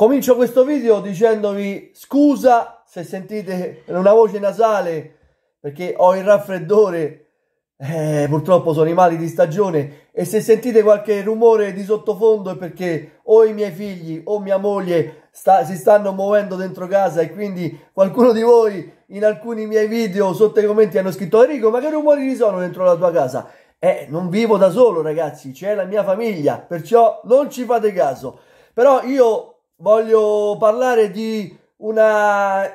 Comincio questo video dicendovi scusa se sentite una voce nasale perché ho il raffreddore, eh, purtroppo sono i mali di stagione e se sentite qualche rumore di sottofondo è perché o i miei figli o mia moglie sta, si stanno muovendo dentro casa e quindi qualcuno di voi in alcuni miei video sotto i commenti hanno scritto Enrico ma che rumori ci sono dentro la tua casa? Eh, non vivo da solo ragazzi, c'è la mia famiglia, perciò non ci fate caso. Però io voglio parlare di una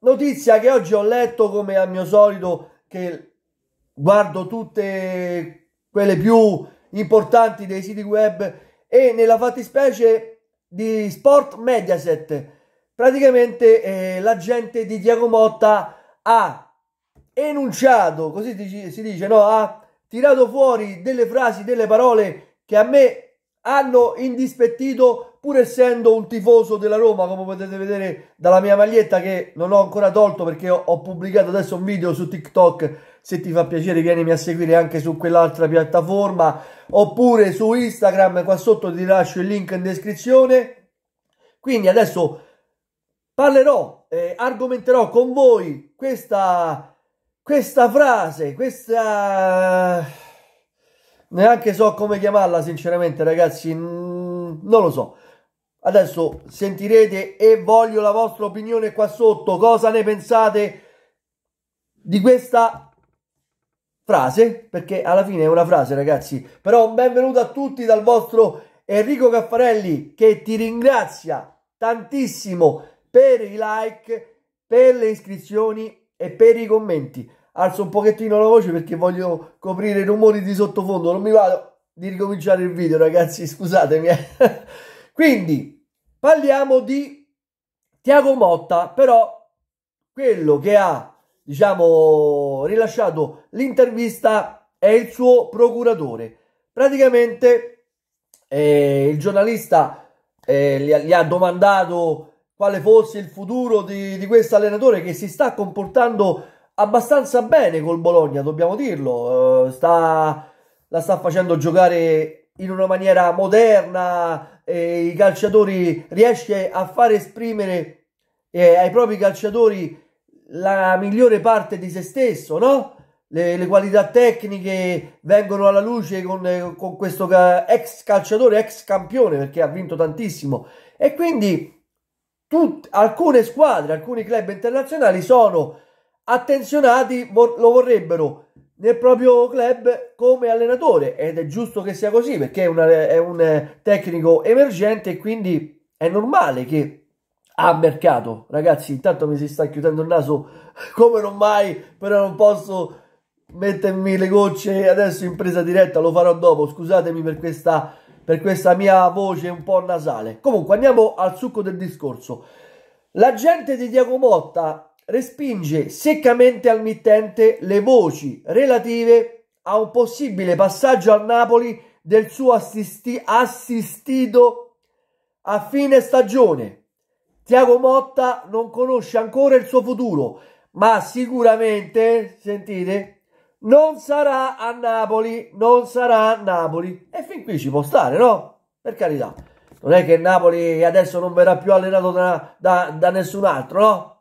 notizia che oggi ho letto come al mio solito che guardo tutte quelle più importanti dei siti web e nella fattispecie di Sport Mediaset praticamente eh, l'agente di Diego Motta ha enunciato così si dice no ha tirato fuori delle frasi delle parole che a me hanno indispettito pur essendo un tifoso della Roma, come potete vedere dalla mia maglietta che non ho ancora tolto perché ho, ho pubblicato adesso un video su TikTok, se ti fa piacere vienimi a seguire anche su quell'altra piattaforma, oppure su Instagram, qua sotto ti lascio il link in descrizione. Quindi adesso parlerò, eh, argomenterò con voi questa, questa frase, questa... neanche so come chiamarla sinceramente ragazzi, mm, non lo so Adesso sentirete e voglio la vostra opinione qua sotto. Cosa ne pensate di questa frase? Perché alla fine è una frase, ragazzi. Però benvenuto a tutti dal vostro Enrico Caffarelli che ti ringrazia tantissimo per i like, per le iscrizioni e per i commenti. Alzo un pochettino la voce perché voglio coprire i rumori di sottofondo. Non mi vado di ricominciare il video, ragazzi. Scusatemi. Eh. Quindi Parliamo di Tiago Motta, però quello che ha, diciamo, rilasciato l'intervista è il suo procuratore. Praticamente eh, il giornalista eh, gli, ha, gli, ha, domandato quale fosse il futuro di, di questo allenatore che si sta comportando abbastanza bene col Bologna, dobbiamo dirlo. Eh, sta, la sta facendo giocare in una maniera moderna eh, i calciatori riesce a far esprimere eh, ai propri calciatori la migliore parte di se stesso, no? Le, le qualità tecniche vengono alla luce con, con questo ex calciatore, ex campione, perché ha vinto tantissimo. E quindi tut- alcune squadre, alcuni club internazionali sono attenzionati, vor lo vorrebbero nel proprio club come allenatore ed è giusto che sia così perché è, una, è un eh, tecnico emergente e quindi è normale che a mercato. Ragazzi, intanto mi si sta chiudendo il naso come non mai, però non posso mettermi le gocce adesso in presa diretta, lo farò dopo. Scusatemi per questa, per questa mia voce un po' nasale. Comunque, andiamo al succo del discorso. L'agente di Diaco Motta respinge seccamente al mittente le voci relative a un possibile passaggio al Napoli del suo assisti assistito a fine stagione. Tiago Motta non conosce ancora il suo futuro, ma sicuramente, sentite, non sarà a Napoli, non sarà a Napoli. E fin qui ci può stare, no? Per carità. Non è che Napoli adesso non verrà più allenato da, da, da nessun altro, no?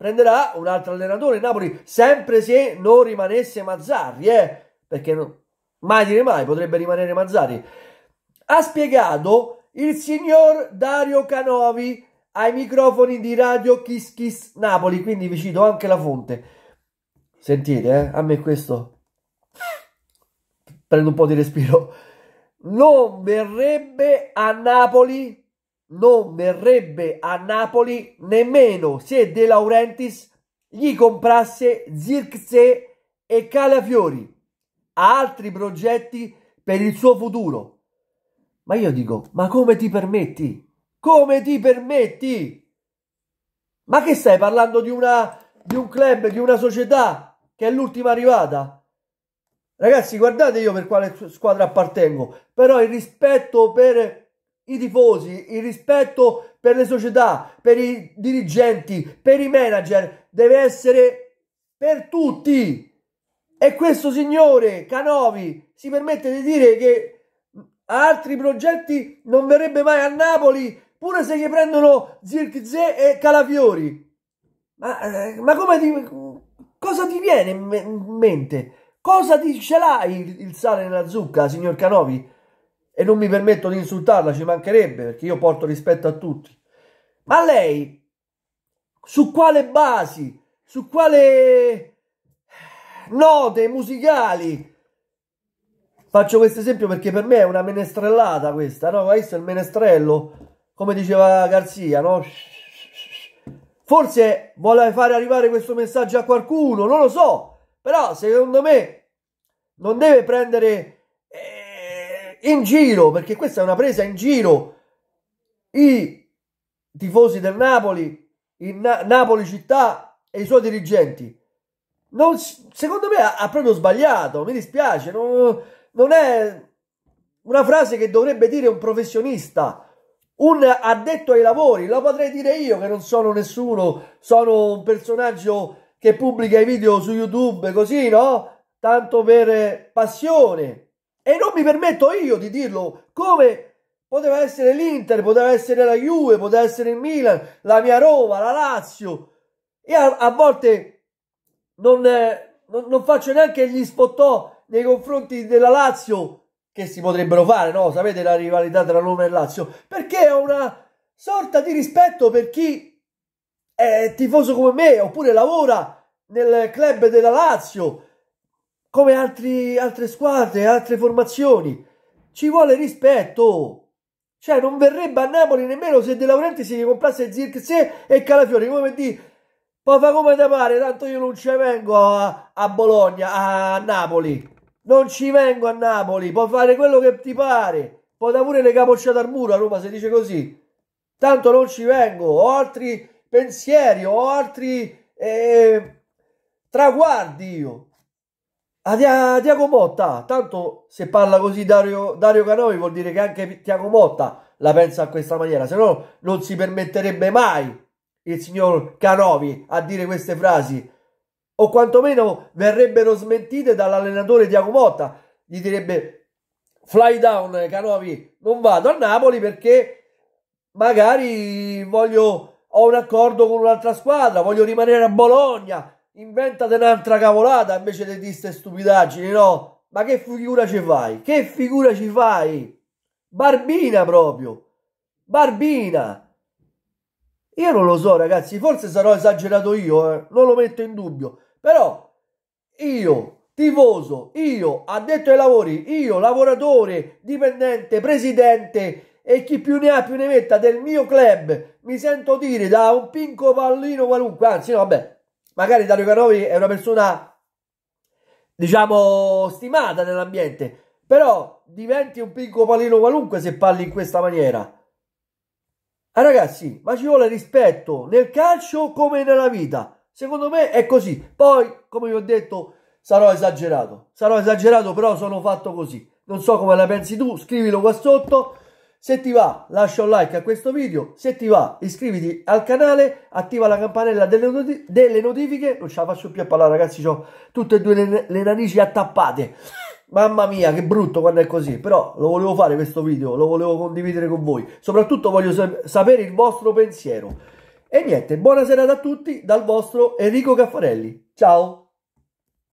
prenderà un altro allenatore il Napoli, sempre se non rimanesse Mazzarri, eh? perché non, mai dire mai potrebbe rimanere Mazzarri. Ha spiegato il signor Dario Canovi ai microfoni di Radio Kiss Kiss Napoli, quindi vi cito anche la fonte. Sentite, eh? a me questo prendo un po' di respiro. Non verrebbe a Napoli non verrebbe a Napoli nemmeno se De Laurentiis gli comprasse Zirkse e Calafiori. Ha altri progetti per il suo futuro. Ma io dico, ma come ti permetti? Come ti permetti? Ma che stai parlando di, una, di un club, di una società che è l'ultima arrivata? Ragazzi, guardate io per quale squadra appartengo, però il rispetto per i tifosi, il rispetto per le società, per i dirigenti, per i manager deve essere per tutti. E questo signore Canovi si permette di dire che altri progetti non verrebbe mai a Napoli pure se gli prendono Zirkzee e Calafiori. Ma, eh, ma come ti, cosa ti viene in mente? Cosa ti ce l'hai il, il sale nella zucca, signor Canovi? e non mi permetto di insultarla, ci mancherebbe perché io porto rispetto a tutti. Ma lei su quale basi, su quale note musicali faccio questo esempio perché per me è una menestrellata questa, no? Questo è il menestrello? Come diceva Garzia, no? Forse vuole fare arrivare questo messaggio a qualcuno, non lo so, però secondo me non deve prendere in giro, perché questa è una presa in giro, i tifosi del Napoli, in Na- Napoli città e i suoi dirigenti. Non, secondo me ha, ha, proprio sbagliato, mi dispiace, non, non è una frase che dovrebbe dire un professionista, un addetto ai lavori, lo potrei dire io che non sono nessuno, sono un personaggio che pubblica i video su YouTube così, no? Tanto per eh, passione. E non mi permetto io di dirlo come poteva essere l'Inter, poteva essere la Juve, poteva essere il Milan, la mia Roma, la Lazio. Io a, a volte non, eh, non, non faccio neanche gli spottò nei confronti della Lazio che si potrebbero fare, no? Sapete la rivalità tra Roma e Lazio, perché è una sorta di rispetto per chi è tifoso come me oppure lavora nel club della Lazio come altri, altre squadre, altre formazioni. Ci vuole rispetto. Cioè, non verrebbe a Napoli nemmeno se De Laurenti si comprasse Zirkse e Calafiori. Come di poi fa come te pare, tanto io non ci vengo a, a Bologna, a Napoli. Non ci vengo a Napoli, puoi fare quello che ti pare. Puoi dare pure le capocciate al muro a Roma, se dice così. Tanto non ci vengo, ho altri pensieri, ho altri eh, traguardi io. Ah, a Tiago Motta, tanto se parla così Dario, Dario Canovi vuol dire che anche Tiago Motta la pensa in questa maniera, se no non si permetterebbe mai il signor Canovi a dire queste frasi o quantomeno verrebbero smentite dall'allenatore Tiago Motta, gli direbbe fly down Canovi, non vado a Napoli perché magari voglio ho un accordo con un'altra squadra, voglio rimanere a Bologna, inventa un'altra cavolata invece di dire stupidaggini, no? Ma che figura ci fai? Che figura ci fai? Barbina proprio! Barbina! Io non lo so, ragazzi, forse sarò esagerato io, eh? non lo metto in dubbio, però io, tifoso, io, addetto ai lavori, io, lavoratore, dipendente, presidente e chi più ne ha più ne metta del mio club, mi sento dire da un pinco pallino qualunque, anzi no, vabbè, magari Dario Canovi è una persona, diciamo, stimata nell'ambiente, però diventi un piccolo palino qualunque se parli in questa maniera. Ah, ragazzi, ma ci vuole rispetto nel calcio come nella vita. Secondo me è così. Poi, come vi ho detto, sarò esagerato. Sarò esagerato, però sono fatto così. Non so come la pensi tu, scrivilo qua sotto. Se ti va lascia un like a questo video, se ti va iscriviti al canale, attiva la campanella delle, noti delle notifiche, non ce la faccio più a parlare ragazzi, ho tutte e due le, le narici attappate. Mamma mia, che brutto quando è così, però lo volevo fare questo video, lo volevo condividere con voi. Soprattutto voglio sap sapere il vostro pensiero. E niente, buona serata a tutti dal vostro Enrico Caffarelli. Ciao!